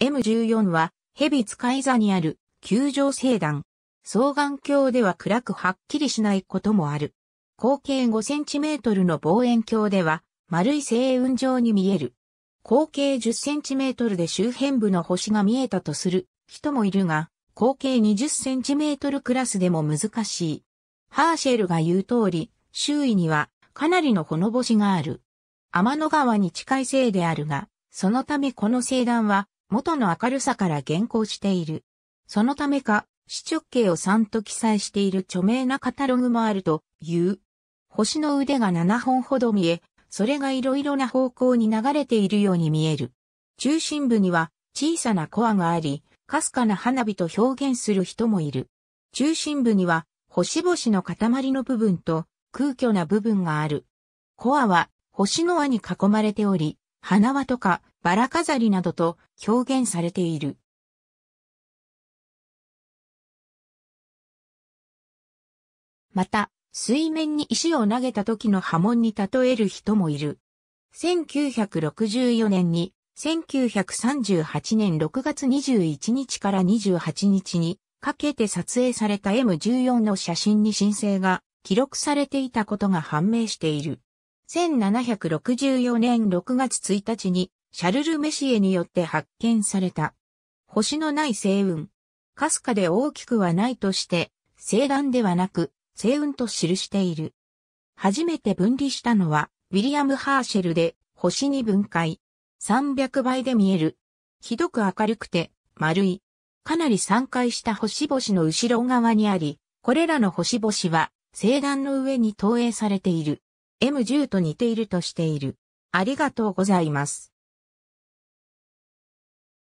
M14 は、蛇使い座にある、球状星団。双眼鏡では暗くはっきりしないこともある。口径5トルの望遠鏡では、丸い星雲状に見える。口径1 0トルで周辺部の星が見えたとする人もいるが、口径2 0トルクラスでも難しい。ハーシェルが言う通り、周囲にはかなりのほのぼしがある。天の川に近い星であるが、そのためこの星団は元の明るさから現行している。そのためか、四直径を3と記載している著名なカタログもあるという。星の腕が7本ほど見え、それが色々な方向に流れているように見える。中心部には小さなコアがあり、かすかな花火と表現する人もいる。中心部には星々の塊の部分と空虚な部分がある。コアは星の輪に囲まれており、花輪とかバラ飾りなどと表現されている。また、水面に石を投げた時の波紋に例える人もいる。1964年に、1938年6月21日から28日にかけて撮影された M14 の写真に申請が記録されていたことが判明している。1764年6月1日にシャルル・メシエによって発見された。星のない星雲。かすかで大きくはないとして、星団ではなく、星雲と記している。初めて分離したのは、ウィリアム・ハーシェルで、星に分解。300倍で見える。ひどく明るくて、丸い。かなり散開した星々の後ろ側にあり、これらの星々は、星団の上に投影されている。M10 と似ているとしている。ありがとうございます。